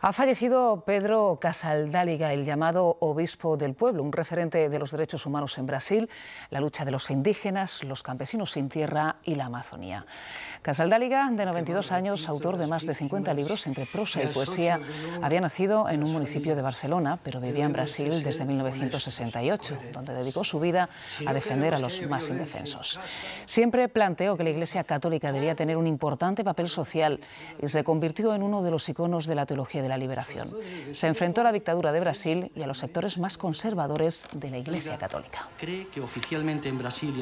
Ha fallecido Pedro Casaldáliga, el llamado obispo del pueblo, un referente de los derechos humanos en Brasil, la lucha de los indígenas, los campesinos sin tierra y la Amazonía. Casaldáliga, de 92 años, autor de más de 50 libros entre prosa y poesía, había nacido en un municipio de Barcelona, pero vivía en Brasil desde 1968, donde dedicó su vida a defender a los más indefensos. Siempre planteó que la Iglesia Católica debía tener un importante papel social y se convirtió en uno de los iconos de la teología de la liberación. Se enfrentó a la dictadura de Brasil y a los sectores más conservadores de la Iglesia Católica. ¿Cree que oficialmente en Brasil